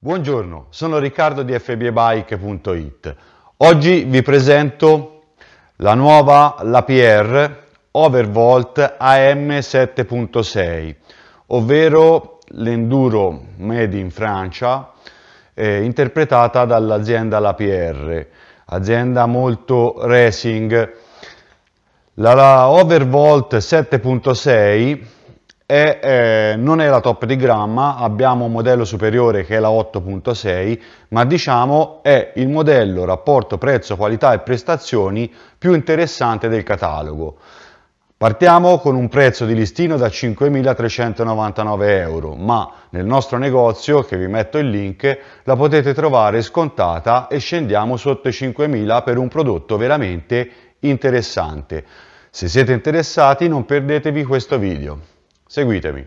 Buongiorno, sono Riccardo di fbbike.it. Oggi vi presento la nuova LAPR Overvolt AM 7.6, ovvero l'enduro made in Francia eh, interpretata dall'azienda LAPR, azienda molto racing. La, la Overvolt 7.6 e eh, non è la top di gramma, abbiamo un modello superiore che è la 8.6, ma diciamo è il modello rapporto prezzo, qualità e prestazioni più interessante del catalogo. Partiamo con un prezzo di listino da 5.399 euro, ma nel nostro negozio, che vi metto il link, la potete trovare scontata e scendiamo sotto i 5.000 per un prodotto veramente interessante. Se siete interessati non perdetevi questo video. Seguitemi.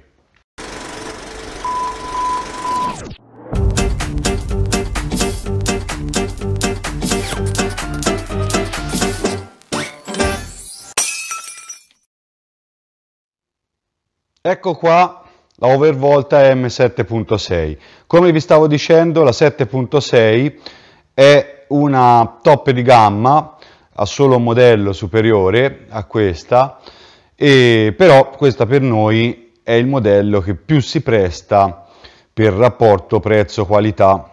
Ecco qua la overvolta M7.6. Come vi stavo dicendo, la 7.6 è una top di gamma a solo modello superiore a questa e, però questo per noi è il modello che più si presta per rapporto prezzo-qualità,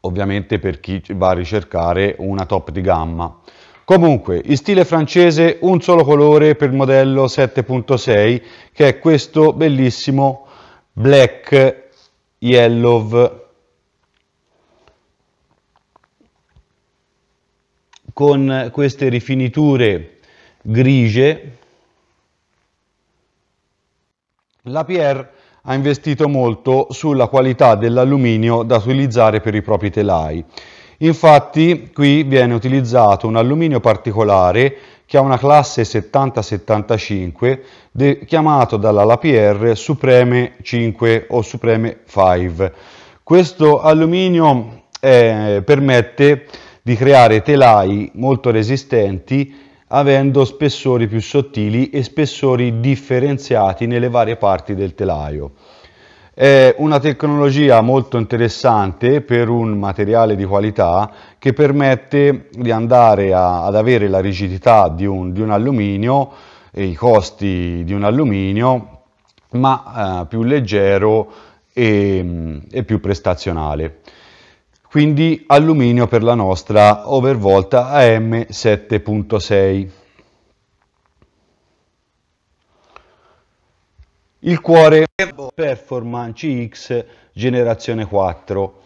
ovviamente per chi va a ricercare una top di gamma. Comunque, in stile francese, un solo colore per il modello 7.6, che è questo bellissimo black yellow con queste rifiniture grigie la Pierre ha investito molto sulla qualità dell'alluminio da utilizzare per i propri telai. Infatti qui viene utilizzato un alluminio particolare che ha una classe 7075 chiamato dalla Lapierre Supreme 5 o Supreme 5. Questo alluminio eh, permette di creare telai molto resistenti avendo spessori più sottili e spessori differenziati nelle varie parti del telaio. È una tecnologia molto interessante per un materiale di qualità che permette di andare a, ad avere la rigidità di un, di un, alluminio e i costi di un alluminio, ma eh, più leggero e, e più prestazionale quindi alluminio per la nostra overvolta AM 7.6. Il cuore Performance X generazione 4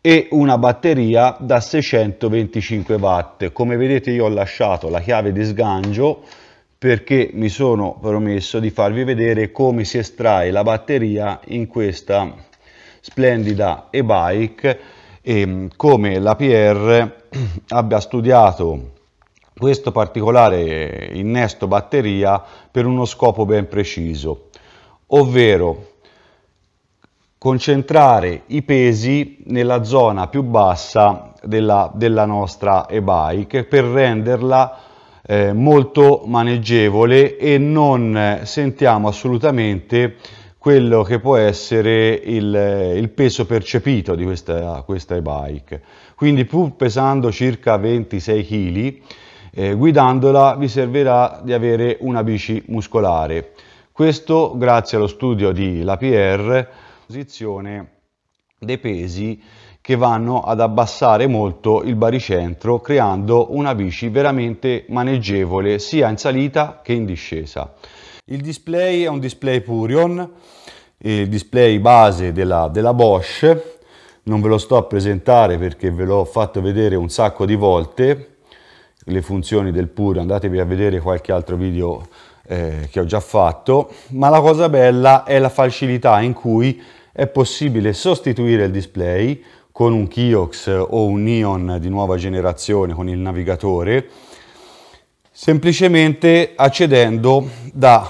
e una batteria da 625 watt. Come vedete io ho lasciato la chiave di sgancio perché mi sono promesso di farvi vedere come si estrae la batteria in questa splendida e-bike e ehm, come PR abbia studiato questo particolare innesto batteria per uno scopo ben preciso, ovvero concentrare i pesi nella zona più bassa della, della nostra e-bike per renderla eh, molto maneggevole e non eh, sentiamo assolutamente quello che può essere il, il peso percepito di questa, questa e-bike. Quindi pur pesando circa 26 kg, eh, guidandola vi servirà di avere una bici muscolare. Questo grazie allo studio di LAPR, posizione dei pesi che vanno ad abbassare molto il baricentro creando una bici veramente maneggevole sia in salita che in discesa. Il display è un display Purion, il display base della, della Bosch, non ve lo sto a presentare perché ve l'ho fatto vedere un sacco di volte, le funzioni del Purion, andatevi a vedere qualche altro video eh, che ho già fatto, ma la cosa bella è la facilità in cui è possibile sostituire il display con un Kiox o un Neon di nuova generazione con il navigatore semplicemente accedendo da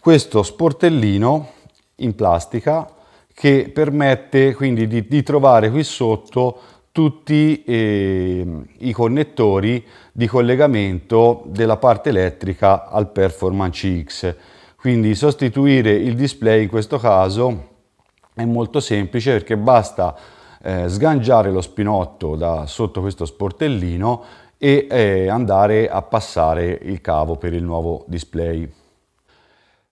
questo sportellino in plastica che permette quindi di, di trovare qui sotto tutti eh, i connettori di collegamento della parte elettrica al Performance X. Quindi sostituire il display in questo caso è molto semplice perché basta eh, sgangiare lo spinotto da sotto questo sportellino e eh, andare a passare il cavo per il nuovo display.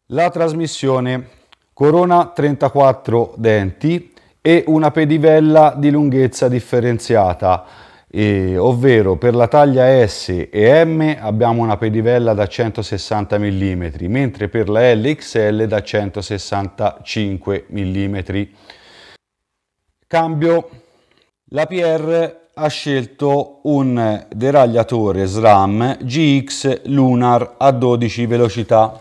La trasmissione corona 34 denti e una pedivella di lunghezza differenziata, eh, ovvero per la taglia S e M abbiamo una pedivella da 160 mm, mentre per la LXL da 165 mm. Cambio la PR ha scelto un deragliatore SRAM GX Lunar a 12 velocità.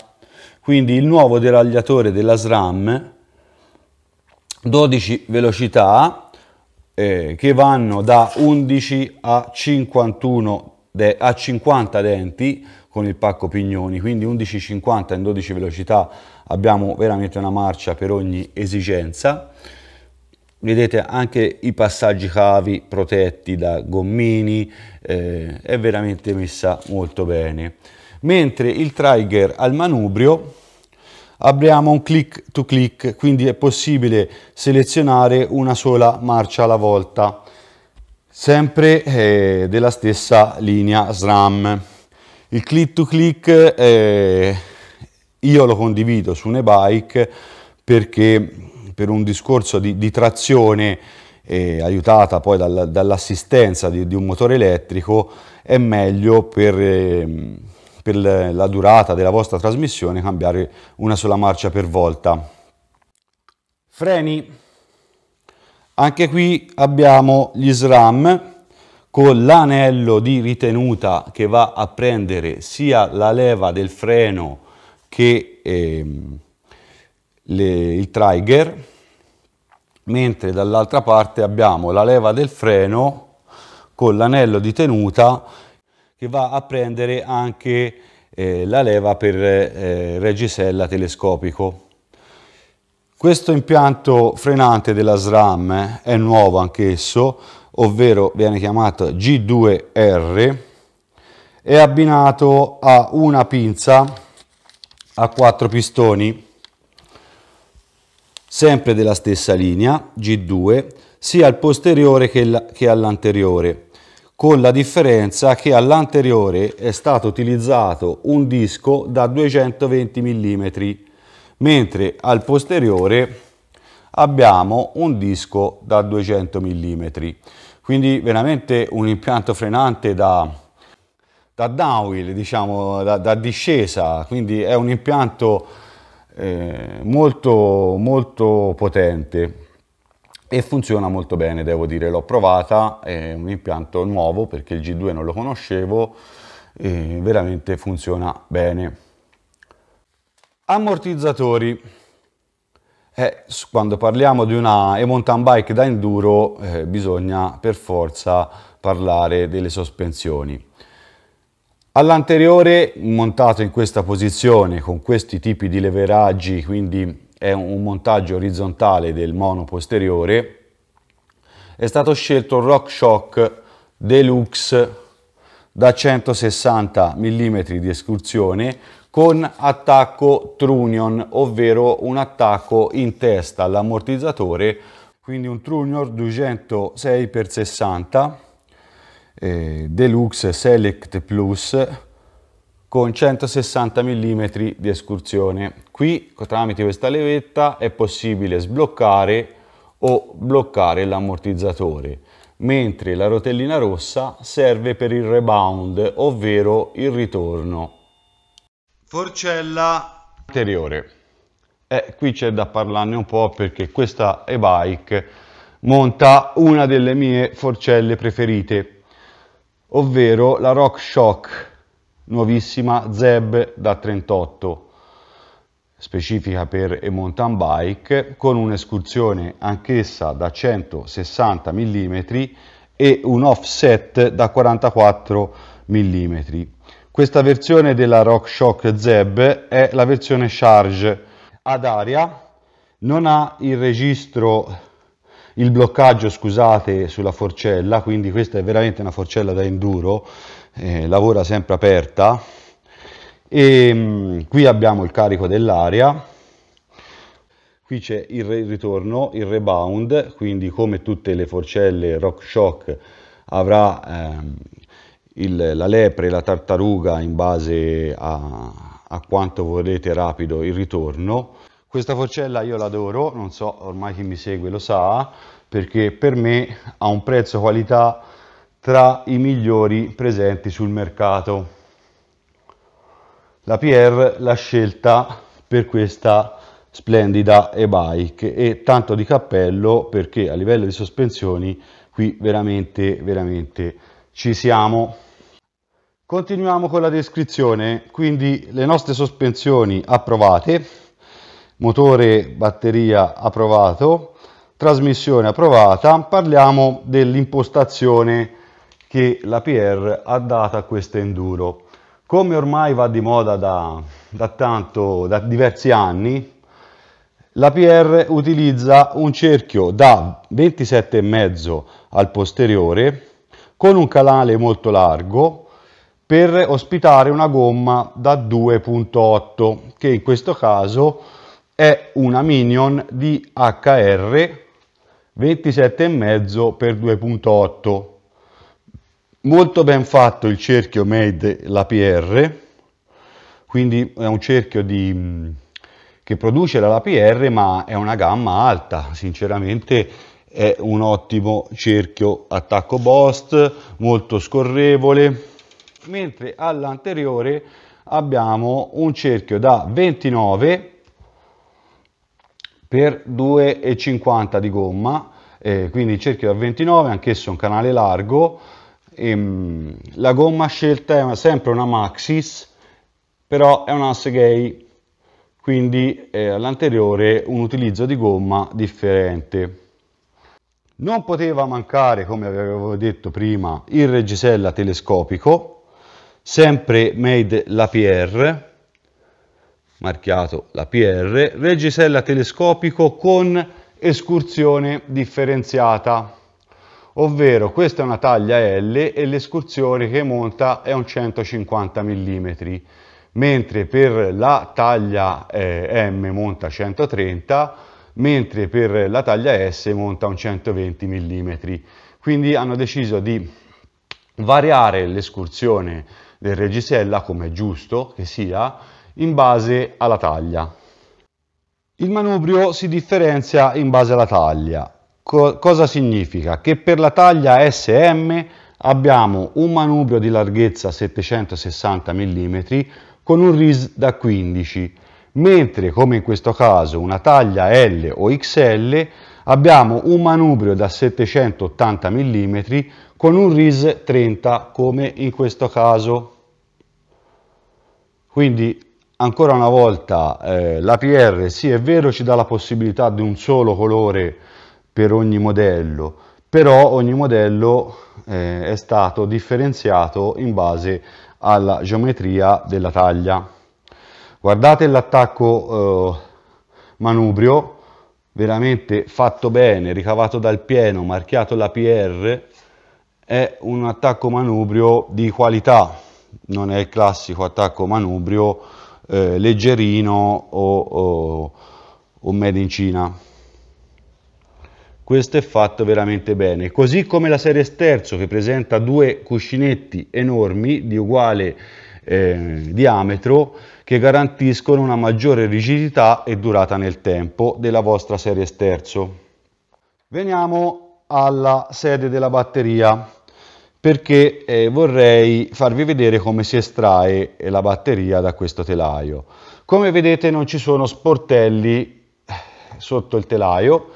Quindi il nuovo deragliatore della SRAM 12 velocità eh, che vanno da 11 a 51 a 50 denti con il pacco pignoni, quindi 11,50 in 12 velocità abbiamo veramente una marcia per ogni esigenza vedete anche i passaggi cavi protetti da gommini, eh, è veramente messa molto bene. Mentre il trigger al manubrio abbiamo un click to click, quindi è possibile selezionare una sola marcia alla volta, sempre eh, della stessa linea SRAM. Il click to click eh, io lo condivido su un e-bike perché per un discorso di, di trazione eh, aiutata poi dal, dall'assistenza di, di, un motore elettrico è meglio per, eh, per la durata della vostra trasmissione cambiare una sola marcia per volta. Freni. Anche qui abbiamo gli SRAM con l'anello di ritenuta che va a prendere sia la leva del freno che... Ehm, le, il trigger, mentre dall'altra parte abbiamo la leva del freno con l'anello di tenuta che va a prendere anche eh, la leva per eh, regisella telescopico. Questo impianto frenante della SRAM eh, è nuovo anch'esso, ovvero viene chiamato G2R, è abbinato a una pinza a quattro pistoni sempre della stessa linea, G2, sia al posteriore che all'anteriore, con la differenza che all'anteriore è stato utilizzato un disco da 220 mm, mentre al posteriore abbiamo un disco da 200 mm. Quindi veramente un impianto frenante da, da downhill, diciamo, da, da discesa, quindi è un impianto eh, molto, molto potente e funziona molto bene, devo dire, l'ho provata, è un impianto nuovo perché il G2 non lo conoscevo e veramente funziona bene. Ammortizzatori. Eh, quando parliamo di una e mountain bike da enduro eh, bisogna per forza parlare delle sospensioni. All'anteriore montato in questa posizione con questi tipi di leveraggi, quindi è un montaggio orizzontale del mono posteriore, è stato scelto il Rock Shock Deluxe da 160 mm di escursione con attacco trunion, ovvero un attacco in testa all'ammortizzatore, quindi un trunion 206x60 eh, Deluxe Select Plus con 160 mm di escursione. Qui tramite questa levetta è possibile sbloccare o bloccare l'ammortizzatore, mentre la rotellina rossa serve per il rebound, ovvero il ritorno. Forcella anteriore. Eh, qui c'è da parlarne un po' perché questa e-bike monta una delle mie forcelle preferite ovvero la Rock Shock nuovissima Zeb da 38 specifica per e mountain bike con un'escursione anch'essa da 160 mm e un offset da 44 mm. Questa versione della Rock Shock Zeb è la versione charge ad aria, non ha il registro il bloccaggio scusate sulla forcella, quindi questa è veramente una forcella da enduro, eh, lavora sempre aperta, e ehm, mh, qui abbiamo il carico dell'aria, qui c'è il ritorno, il rebound, quindi come tutte le forcelle Rock Shock avrà ehm, il, la lepre e la tartaruga in base a, a quanto volete rapido il ritorno questa forcella io l'adoro, non so, ormai chi mi segue lo sa, perché per me ha un prezzo qualità tra i migliori presenti sul mercato. La PR l'ha scelta per questa splendida e-bike e tanto di cappello perché a livello di sospensioni qui veramente veramente ci siamo. Continuiamo con la descrizione, quindi le nostre sospensioni approvate motore batteria approvato, trasmissione approvata, parliamo dell'impostazione che la PR ha dato a questa Enduro. Come ormai va di moda da, da, tanto, da diversi anni, la PR utilizza un cerchio da 27,5 al posteriore con un canale molto largo per ospitare una gomma da 2.8 che in questo caso è una minion di HR 27,5 x 2.8. Molto ben fatto il cerchio made la PR, quindi è un cerchio di, che produce la PR ma è una gamma alta, sinceramente è un ottimo cerchio attacco bost, molto scorrevole, mentre all'anteriore abbiamo un cerchio da 29 per 2,50 di gomma, eh, quindi cerchio da 29, anch'esso un canale largo. E, ehm, la gomma scelta è sempre una Maxis, però è un asse gay, quindi eh, all'anteriore un utilizzo di gomma differente. Non poteva mancare, come avevo detto prima, il reggisella telescopico, sempre made la Pierre, marchiato la PR, reggisella telescopico con escursione differenziata, ovvero questa è una taglia L e l'escursione che monta è un 150 mm, mentre per la taglia eh, M monta 130 mentre per la taglia S monta un 120 mm. Quindi hanno deciso di variare l'escursione del Regisella, come è giusto che sia, in base alla taglia. Il manubrio si differenzia in base alla taglia. Co- cosa significa? Che per la taglia SM abbiamo un manubrio di larghezza 760 mm con un RIS da 15, mentre come in questo caso una taglia L o XL abbiamo un manubrio da 780 mm con un RIS 30 come in questo caso. Quindi ancora una volta eh, l'APR sì è vero ci dà la possibilità di un solo colore per ogni modello però ogni modello eh, è stato differenziato in base alla geometria della taglia guardate l'attacco eh, manubrio veramente fatto bene ricavato dal pieno marchiato l'APR è un attacco manubrio di qualità non è il classico attacco manubrio eh, leggerino o, o, o made in Cina. Questo è fatto veramente bene. Così come la serie sterzo che presenta due cuscinetti enormi di uguale eh, diametro che garantiscono una maggiore rigidità e durata nel tempo della vostra serie sterzo. Veniamo alla sede della batteria perché eh, vorrei farvi vedere come si estrae la batteria da questo telaio. Come vedete non ci sono sportelli eh, sotto il telaio.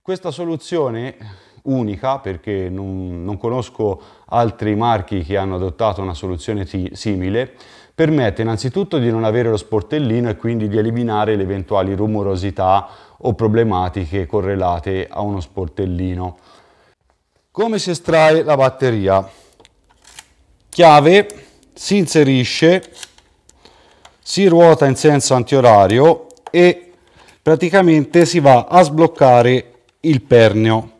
Questa soluzione unica perché non, non conosco altri marchi che hanno adottato una soluzione simile permette innanzitutto di non avere lo sportellino e quindi di eliminare le eventuali rumorosità o problematiche correlate a uno sportellino come si estrae la batteria? Chiave si inserisce, si ruota in senso antiorario e praticamente si va a sbloccare il pernio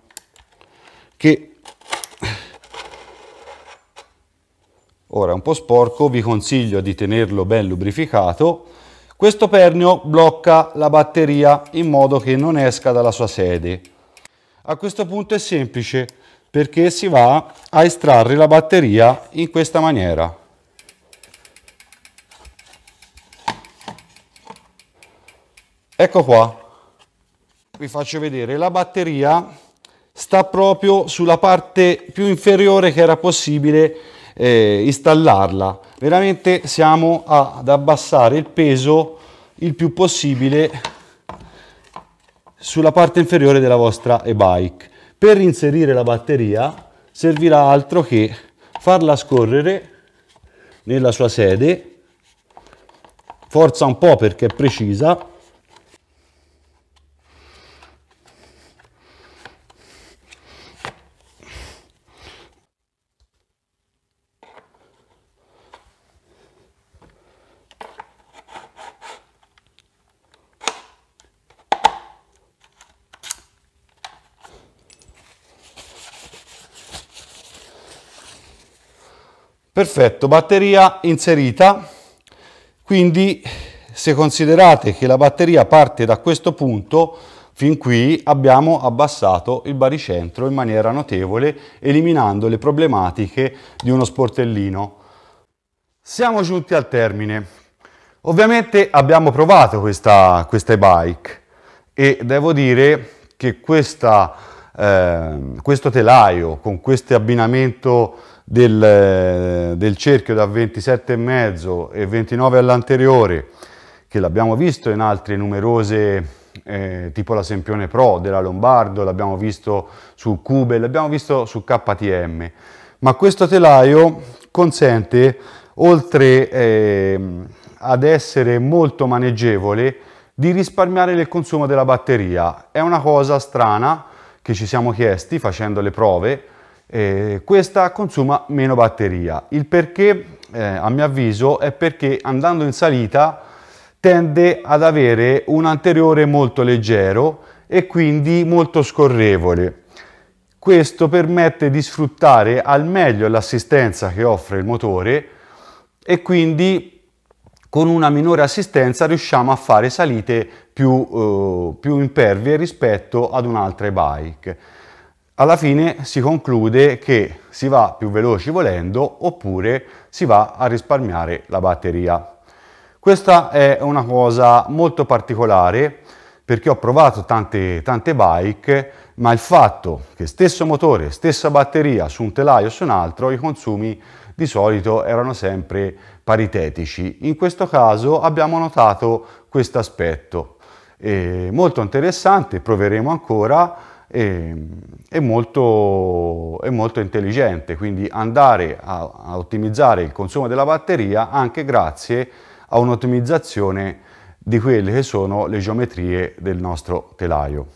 che ora è un po' sporco, vi consiglio di tenerlo ben lubrificato. Questo pernio blocca la batteria in modo che non esca dalla sua sede a questo punto è semplice perché si va a estrarre la batteria in questa maniera. Ecco qua, vi faccio vedere, la batteria sta proprio sulla parte più inferiore che era possibile eh, installarla. Veramente siamo ad abbassare il peso il più possibile sulla parte inferiore della vostra e-bike. Per inserire la batteria servirà altro che farla scorrere nella sua sede, forza un po' perché è precisa, Perfetto, batteria inserita, quindi se considerate che la batteria parte da questo punto, fin qui abbiamo abbassato il baricentro in maniera notevole, eliminando le problematiche di uno sportellino. Siamo giunti al termine. Ovviamente abbiamo provato questa, questa e-bike e devo dire che questa, eh, questo telaio con questo abbinamento del, eh, del cerchio da 27 e mezzo e 29 all'anteriore, che l'abbiamo visto in altre numerose eh, tipo la Sempione Pro della Lombardo, l'abbiamo visto su Cube, l'abbiamo visto su KTM, ma questo telaio consente, oltre eh, ad essere molto maneggevole, di risparmiare nel consumo della batteria. È una cosa strana che ci siamo chiesti facendo le prove, eh, questa consuma meno batteria. Il perché, eh, a mio avviso, è perché andando in salita tende ad avere un anteriore molto leggero e quindi molto scorrevole. Questo permette di sfruttare al meglio l'assistenza che offre il motore e quindi con una minore assistenza riusciamo a fare salite più, eh, più impervie rispetto ad un'altra bike alla fine si conclude che si va più veloci volendo oppure si va a risparmiare la batteria. Questa è una cosa molto particolare perché ho provato tante, tante bike, ma il fatto che stesso motore, stessa batteria su un telaio o su un altro, i consumi di solito erano sempre paritetici. In questo caso abbiamo notato questo aspetto. E molto interessante, proveremo ancora e, è, molto, è, molto, intelligente, quindi andare a, a, ottimizzare il consumo della batteria anche grazie a un'ottimizzazione di quelle che sono le geometrie del nostro telaio.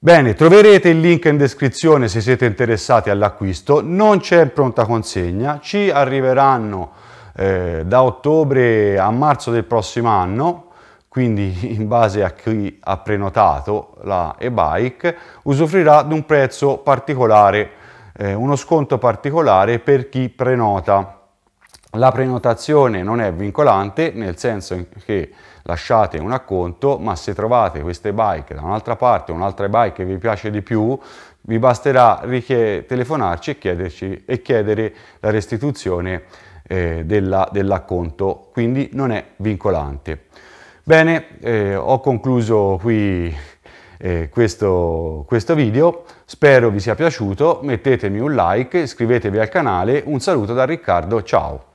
Bene, troverete il link in descrizione se siete interessati all'acquisto, non c'è pronta consegna, ci arriveranno eh, da ottobre a marzo del prossimo anno quindi in base a chi ha prenotato la e-bike, usufruirà di un prezzo particolare, eh, uno sconto particolare per chi prenota. La prenotazione non è vincolante, nel senso che lasciate un acconto, ma se trovate queste bike da un'altra parte, o un'altra bike che vi piace di più, vi basterà telefonarci e, chiederci, e chiedere la restituzione eh, dell'acconto, quindi non è vincolante. Bene, eh, ho concluso qui eh, questo, questo video, spero vi sia piaciuto, mettetemi un like, iscrivetevi al canale, un saluto da Riccardo, ciao!